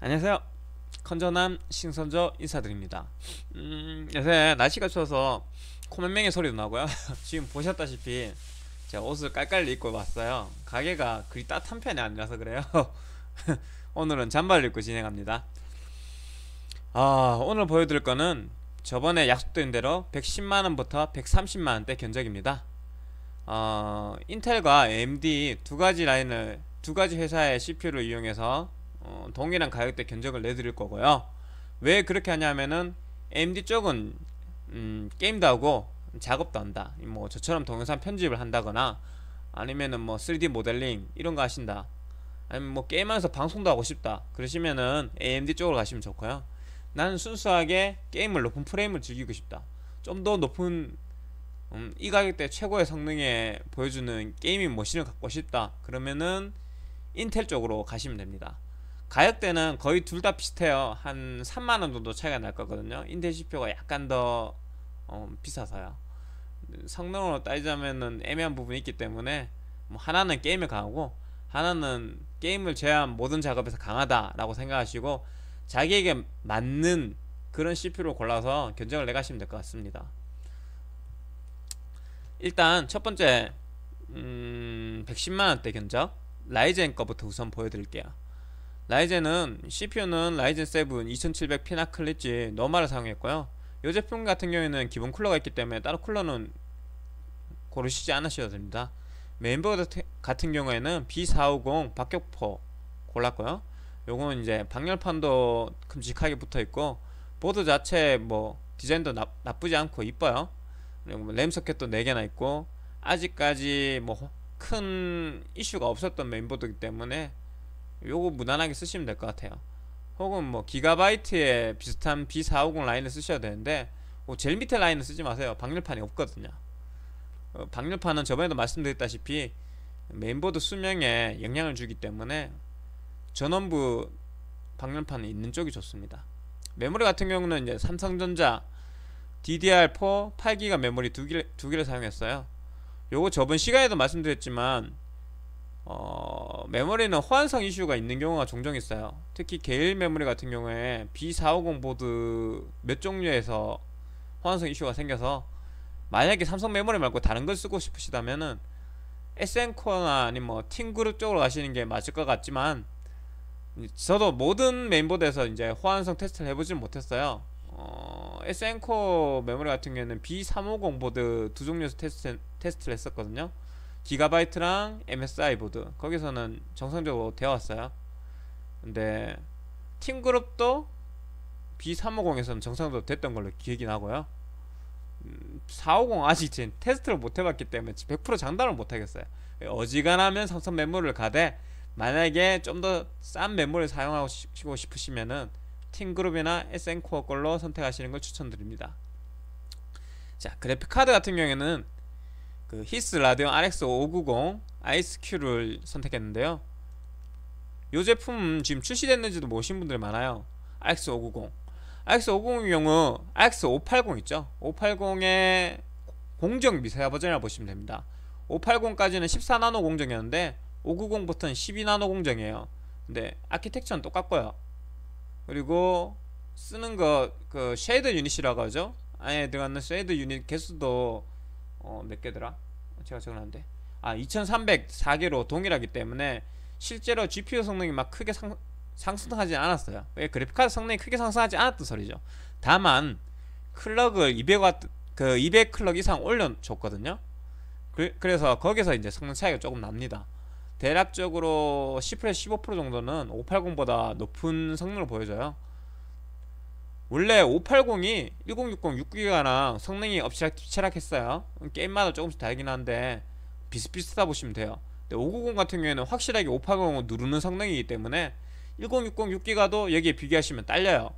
안녕하세요. 컨저남 신선저 인사드립니다. 음, 요새 날씨가 추워서 코맹맹이 소리도 나고요. 지금 보셨다시피 제가 옷을 깔깔 입고 왔어요. 가게가 그리 따뜻한 편이 아니라서 그래요. 오늘은 잠바를 입고 진행합니다. 아, 오늘 보여드릴 거는 저번에 약속드 대로 110만원부터 130만원대 견적입니다. 어, 인텔과 AMD 두 가지 라인을 두 가지 회사의 CPU를 이용해서 어, 동일한 가격대 견적을 내드릴 거고요. 왜 그렇게 하냐면은 AMD 쪽은 음, 게임도 하고 작업도 한다. 뭐 저처럼 동영상 편집을 한다거나 아니면은 뭐 3D 모델링 이런 거 하신다. 아니면 뭐 게임하면서 방송도 하고 싶다. 그러시면은 AMD 쪽으로 가시면 좋고요. 나는 순수하게 게임을 높은 프레임을 즐기고 싶다. 좀 더 높은 음, 이 가격대 최고의 성능에 보여주는 게이밍 머신을 갖고 싶다 그러면은 인텔 쪽으로 가시면 됩니다 가격대는 거의 둘 다 비슷해요 한 3만원 정도 차이가 날 거거든요 인텔 CPU가 약간 더 어, 비싸서요 성능으로 따지자면은 애매한 부분이 있기 때문에 뭐 하나는 게임에 강하고 하나는 게임을 제외한 모든 작업에서 강하다라고 생각하시고 자기에게 맞는 그런 CPU를 골라서 견적을 내가시면 될 것 같습니다 일단 첫 번째 음, 110만원대 견적 라이젠 거부터 우선 보여드릴게요 라이젠은 CPU는 라이젠 7 2700 피나클릿지 너말을 사용했고요 이 제품 같은 경우에는 기본 쿨러가 있기 때문에 따로 쿨러는 고르시지 않으셔도 됩니다 메인보드 같은 경우에는 B450 박격포 골랐고요 요건 이제 방열판도 큼직하게 붙어있고 보드 자체 뭐 디자인도 나, 나쁘지 않고 이뻐요 그리고 뭐 램 소켓도 4개나 있고 아직까지 뭐 큰 이슈가 없었던 메인보드이기 때문에 요거 무난하게 쓰시면 될 것 같아요 혹은 뭐 기가바이트에 비슷한 B450 라인을 쓰셔야 되는데 뭐 제일 밑에 라인을 쓰지 마세요 방열판이 없거든요 어, 방열판은 저번에도 말씀드렸다시피 메인보드 수명에 영향을 주기 때문에 전원부 방열판이 있는 쪽이 좋습니다 메모리 같은 경우는 이제 삼성전자 DDR4 8기가 메모리 두 개를, 두 개를 사용했어요 요거 저번 시간에도 말씀드렸지만 어, 메모리는 호환성 이슈가 있는 경우가 종종 있어요 특히 게일 메모리 같은 경우에 B450 보드 몇 종류에서 호환성 이슈가 생겨서 만약에 삼성 메모리 말고 다른 걸 쓰고 싶으시다면은 SN코어나 아니면 뭐 팅그룹 쪽으로 가시는 게 맞을 것 같지만 저도 모든 메인보드에서 이제 호환성 테스트를 해보진 못했어요 어, s n 코 메모리 같은 경우에는 B350 보드 두 종류에서 테스트, 테스트를 했었거든요 기가바이트랑 MSI 보드 거기서는 정상적으로 되어 왔어요 근데 팀그룹도 B350에서는 정상적으로 됐던 걸로 기억이 나고요 450 음, 아직 테스트를 못 해봤기 때문에 100% 장담을 못 하겠어요 어지간하면 삼성 메모를 리 가되 만약에 좀 더 싼 메모를 리 사용하고 싶으시면은 팀그룹이나 SN코어 걸로 선택하시는 걸 추천드립니다. 자, 그래픽카드 같은 경우에는 그 히스 라데온 RX 590아이스를 선택했는데요. 이 제품 지금 출시됐는지도 모르신 분들이 많아요. RX 590. RX 590의 경우 RX 580 있죠? 580의 공정 미세화 버전이라고 보시면 됩니다. 580까지는 14나노 공정이었는데 590부터는 12나노 공정이에요. 근데 아키텍처는 똑같고요. 그리고 쓰는 거 그 쉐이드 유닛이라고 하죠 안에 들어가는 쉐이드 유닛 개수도 어, 몇 개더라? 제가 적어놨는데 아 2304개로 동일하기 때문에 실제로 GPU 성능이 막 크게 상, 상승하지 않았어요 왜 그래픽카드 성능이 크게 상승하지 않았던 소리죠 다만 클럭을 200W 그 200클럭 이상 올려줬거든요 그, 래서 거기서 이제 성능 차이가 조금 납니다 대략적으로 10%에서 15% 정도는 580보다 높은 성능을 보여줘요 원래 580이 1060, 6기가랑 성능이 엎치락 뒤했어요 게임마다 조금씩 다르긴 한데 비슷비슷하다 보시면 돼요 근데 590 같은 경우에는 확실하게 580을 누르는 성능이기 때문에 1060, 6기가도 여기에 비교하시면 딸려요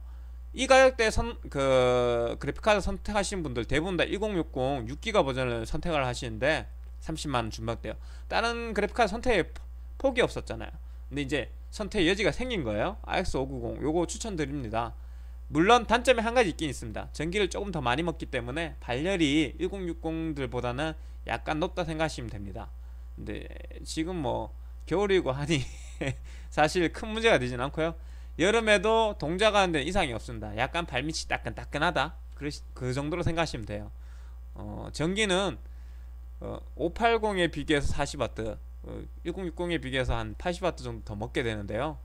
이 가격대 선, 그, 그래픽카드 선택하신 분들 대부분 다 1060, 6기가 버전을 선택을 하시는데 30만원 준박대요 다른 그래픽카드 선택에 폭이 없었잖아요 근데 이제 선택 여지가 생긴 거예요 RX590 요거 추천드립니다 물론 단점이 한 가지 있긴 있습니다 전기를 조금 더 많이 먹기 때문에 발열이 1060들보다는 약간 높다 생각하시면 됩니다 근데 지금 뭐 겨울이고 하니 사실 큰 문제가 되진 않고요 여름에도 동작하는 데 이상이 없습니다 약간 발밑이 따끈따끈하다 그 정도로 생각하시면 돼요 어, 전기는 어, 580에 비교해서 40W 어, 1060에 비교해서 한 80W 정도 더 먹게 되는데요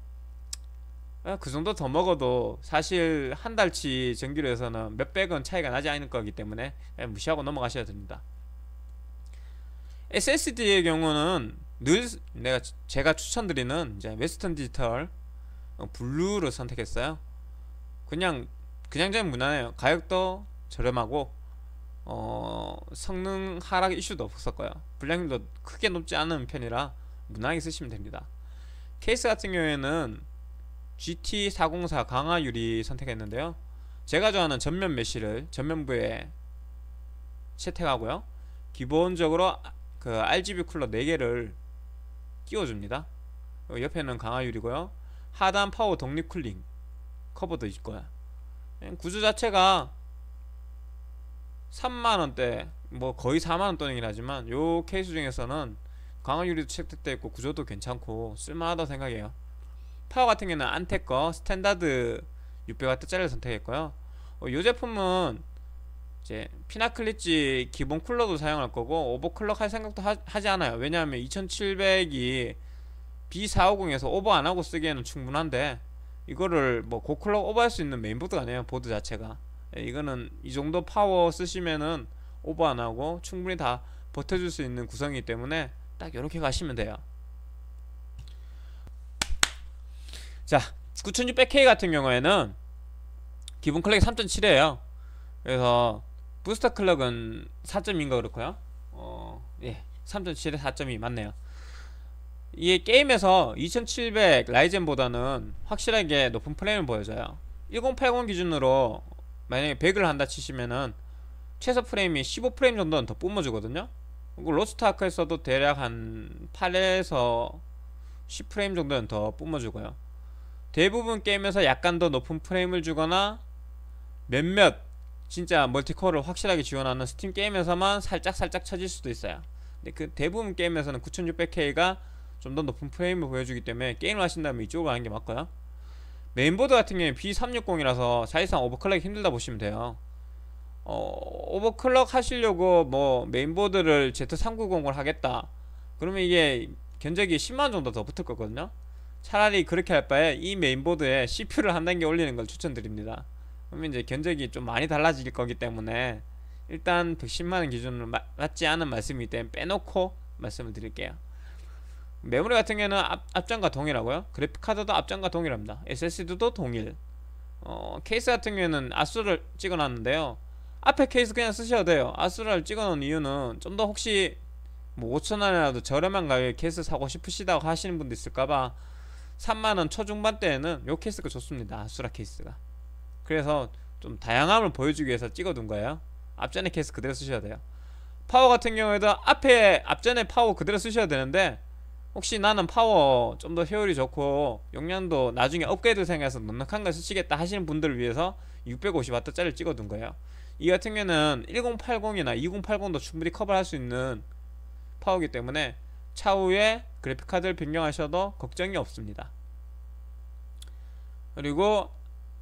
아, 그 정도 더 먹어도 사실 한 달치 전기료에서는 몇백원 차이가 나지 않을 거기 때문에 예, 무시하고 넘어가셔야 됩니다 SSD의 경우는 늘 내가 제가 추천드리는 이제 웨스턴 디지털 어, 블루를 선택했어요 그냥 그냥 좀 무난해요 가격도 저렴하고 어, 성능 하락 이슈도 없었고요 불량률도 크게 높지 않은 편이라 무난히 쓰시면 됩니다 케이스 같은 경우에는 GT404 강화 유리 선택했는데요 제가 좋아하는 전면 메쉬를 전면부에 채택하고요 기본적으로 그 RGB 쿨러 4개를 끼워줍니다 옆에는 강화 유리고요 하단 파워 독립 쿨링 커버도 있고요 구조 자체가 3만원대 뭐 거의 4만원 돈이긴 하지만 요 케이스 중에서는 광화유리도채택되 있고 구조도 괜찮고 쓸만하다 고 생각해요 파워 같은 경우는 안테거 스탠다드 600W짜리를 선택했고요 어, 요 제품은 이제 피나클리지 기본 쿨러도 사용할 거고 오버클럭 할 생각도 하, 지 않아요 왜냐하면 2700이 B450에서 오버 안하고 쓰기에는 충분한데 이거를 뭐 고클럭 오버할 수 있는 메인보드가 아니에요 보드 자체가 예, 이거는 이 정도 파워 쓰시면은 오버 안 하고 충분히 다 버텨줄 수 있는 구성이기 때문에 딱 이렇게 가시면 돼요 자 9600K 같은 경우에는 기본 클럭이 3.7이에요 그래서 부스터 클럭은 4.2인가 그렇고요 어, 예, 3.7에 4.2 맞네요 이게 게임에서 2700 라이젠보다는 확실하게 높은 프레임을 보여줘요 1080 기준으로 만약에 100을 한다 치시면은 최소 프레임이 15프레임 정도는 더 뿜어주거든요 로스트 아크에서도 대략 한 8에서 10프레임 정도는 더 뿜어주고요 대부분 게임에서 약간 더 높은 프레임을 주거나 몇몇 진짜 멀티코어를 확실하게 지원하는 스팀 게임에서만 살짝살짝 쳐질 수도 있어요 근데 그 대부분 게임에서는 9600K가 좀 더 높은 프레임을 보여주기 때문에 게임을 하신다면 이쪽으로 가는 게 맞고요 메인보드 같은 경우에 B360이라서 사실상 오버클럭이 힘들다 보시면 돼요 어, 오버클럭 하시려고 뭐 메인보드를 Z390을 하겠다 그러면 이게 견적이 10만 정도 더 붙을 거거든요 차라리 그렇게 할 바에 이 메인보드에 CPU를 한 단계 올리는 걸 추천드립니다 그러면 이제 견적이 좀 많이 달라질 거기 때문에 일단 110만원 기준으로 맞지 않은 말씀이기 때문에 빼놓고 말씀을 드릴게요 메모리 같은 경우에는 앞, 장과 동일하고요 그래픽카드도 앞장과 동일합니다 SSD도 동일 어, 케이스 같은 경우에는 아수를 찍어놨는데요 앞에 케이스 그냥 쓰셔도 돼요 아수를 찍어놓은 이유는 좀 더 혹시 뭐 5천원이라도 저렴한 가격에 케이스 사고 싶으시다고 하시는 분도 있을까봐 3만원 초중반대에는 요 케이스가 좋습니다 아수라 케이스가 그래서 좀 다양함을 보여주기 위해서 찍어둔 거예요 앞전에 케이스 그대로 쓰셔야 돼요 파워 같은 경우에도 앞에 앞전에 파워 그대로 쓰셔야 되는데 혹시 나는 파워 좀 더 효율이 좋고 용량도 나중에 업그레이드 생겨서 넉넉한 걸 쓰시겠다 하시는 분들을 위해서 650W짜리를 찍어둔 거예요 이 같은 경우는 1080이나 2080도 충분히 커버할 수 있는 파워이기 때문에 차후에 그래픽카드를 변경하셔도 걱정이 없습니다 그리고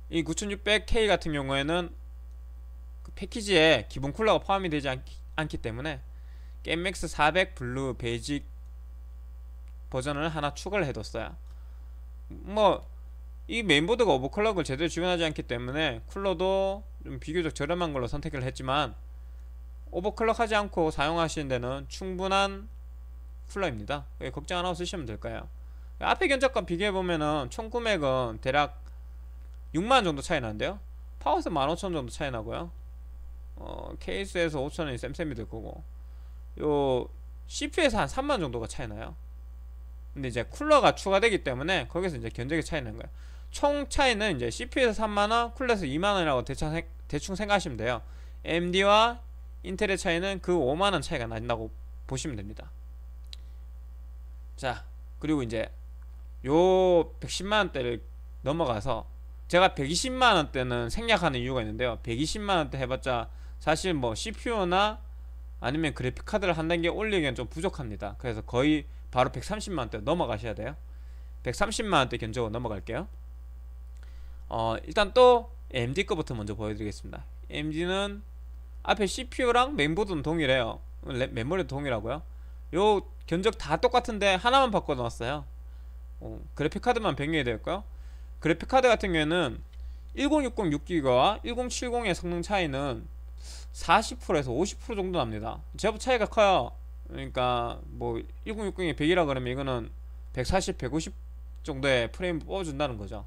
이 9600K 같은 경우에는 그 패키지에 기본 쿨러가 포함이 되지 않기, 않기 때문에 겜맥스 400 블루 베이직 버전을 하나 추가를 해뒀어요 뭐 이 메인보드가 오버클럭을 제대로 지원하지 않기 때문에 쿨러도 좀 비교적 저렴한 걸로 선택을 했지만 오버클럭하지 않고 사용하시는 데는 충분한 쿨러입니다 예, 걱정 안 하고 쓰시면 될까요 앞에 견적과 비교해보면은 총 금액은 대략 6만 정도 차이 나는데요 파워에서 1 5 0 0 0 정도 차이 나고요 어, 케이스에서 5,000원이 쌤쌤이 될 거고 요 CPU에서 한3만 정도가 차이 나요 근데 이제 쿨러가 추가되기 때문에 거기서 이제 견적의 차이는 거예요. 총 차이는 이제 CPU에서 3만원, 쿨러에서 2만원이라고 대충, 대충 생각하시면 돼요. AMD와 인텔의 차이는 그 5만원 차이가 난다고 보시면 됩니다. 자, 그리고 이제 요 110만원대를 넘어가서 제가 120만원대는 생략하는 이유가 있는데요. 120만원대 해봤자 사실 뭐 CPU나 아니면 그래픽카드를 한 단계 올리기엔 좀 부족합니다. 그래서 거의 바로 130만원대 넘어가셔야 돼요 130만원대 견적으로 넘어갈게요 어, 일단 또 AMD 거부터 먼저 보여드리겠습니다 AMD는 앞에 CPU랑 멤버드는 동일해요 메모리도 동일하고요 요 견적 다 똑같은데 하나만 바꿔놨어요 어, 그래픽카드만 변경이 되었고요 그래픽카드 같은 경우에는 1060 6기가와 1070의 성능 차이는 40%에서 50% 정도 납니다 제법 차이가 커요 그러니까 뭐 1060이 100이라 그러면 이거는 140, 150 정도의 프레임 뽑아준다는 거죠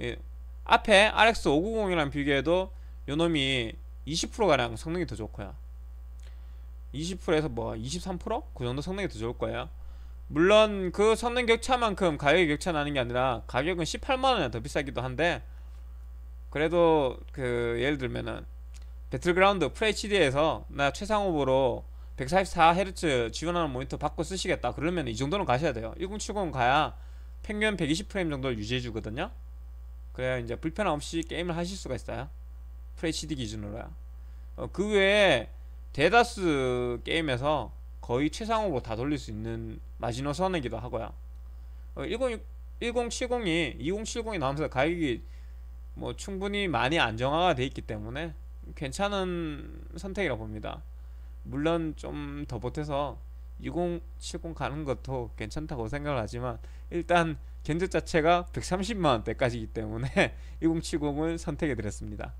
예. 앞에 RX 590이랑 비교해도 요놈이 20%가량 성능이 더 좋고요 20%에서 뭐 23%? 그 정도 성능이 더 좋을 거예요 물론 그 성능 격차만큼 가격이 격차 나는 게 아니라 가격은 18만원이나 더 비싸기도 한데 그래도 그 예를 들면은 배틀그라운드 FHD에서 나 최상 후보로 144Hz 지원하는 모니터 받고 쓰시겠다 그러면 이 정도는 가셔야 돼요 1070 가야 평균 120프레임 정도를 유지해주거든요 그래야 이제 불편함 없이 게임을 하실 수가 있어요 FHD 기준으로요 어, 그 외에 대다수 게임에서 거의 최상으로 다 돌릴 수 있는 마지노선이기도 하고요 어, 1060, 1070이 2070이 나오면서 가격이 뭐 충분히 많이 안정화가 돼 있기 때문에 괜찮은 선택이라고 봅니다 물론 좀 더 보태서 6070 가는 것도 괜찮다고 생각을 하지만 일단 견제 자체가 130만원대까지이기 때문에 1070을 선택해 드렸습니다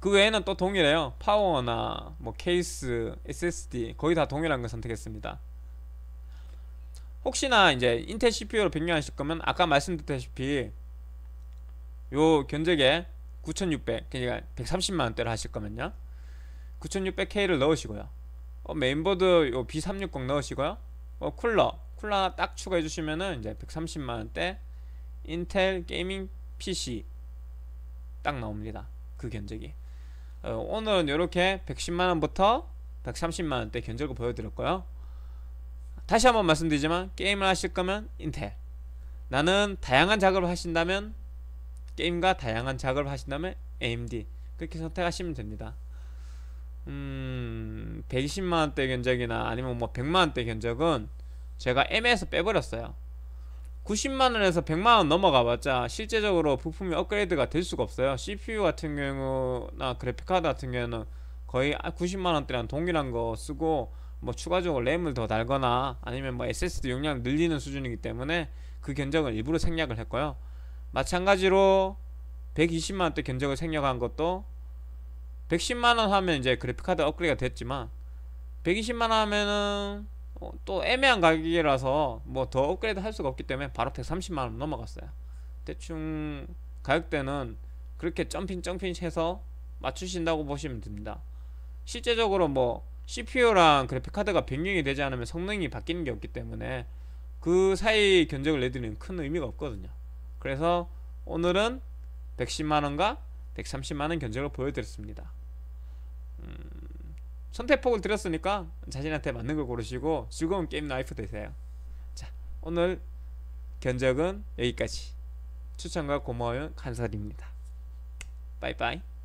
그 외에는 또 동일해요 파워나 뭐 케이스, SSD 거의 다 동일한 걸 선택했습니다 혹시나 이제 인텔 CPU로 변경하실 거면 아까 말씀드렸다시피 요 견적에 9600 그러니까 130만원대로 하실 거면요 9600K를 넣으시고요 어, 메인보드 요 B360 넣으시고요 어, 쿨러 쿨러 딱 추가해 주시면은 이제 130만원대 인텔 게이밍 PC 딱 나옵니다 그 견적이 어, 오늘은 이렇게 110만원부터 130만원대 견적을 보여드렸고요 다시 한번 말씀드리지만 게임을 하실 거면 인텔 나는 다양한 작업을 하신다면 게임과 다양한 작업을 하신다면 AMD 그렇게 선택하시면 됩니다 음, 120만원대 견적이나 아니면 뭐 100만원대 견적은 제가 M에서 빼버렸어요 90만원에서 100만원 넘어가봤자 실제적으로 부품이 업그레이드가 될 수가 없어요 CPU 같은 경우나 그래픽카드 같은 경우는 거의 90만원대랑 아, 동일한 거 쓰고 뭐 추가적으로 램을 더 달거나 아니면 뭐 SSD 용량을 늘리는 수준이기 때문에 그 견적을 일부러 생략을 했고요 마찬가지로 120만원대 견적을 생략한 것도 110만원 하면 이제 그래픽카드 업그레이드가 됐지만 120만원 하면은 어, 또 애매한 가격이라서 뭐 더 업그레이드 할 수가 없기 때문에 바로 1 30만원 넘어갔어요 대충 가격대는 그렇게 점핑 점핑 해서 맞추신다고 보시면 됩니다 실제적으로 뭐 CPU랑 그래픽카드가 변경이 되지 않으면 성능이 바뀌는 게 없기 때문에 그 사이 견적을 내드리는 큰 의미가 없거든요 그래서 오늘은 110만원과 130만원 견적을 보여드렸습니다 음, 선택폭을 드렸으니까 자신한테 맞는 걸 고르시고 즐거운 게임 라이프 되세요. 자, 오늘 견적은 여기까지. 추천과 고마운 간설입니다. 빠이빠이.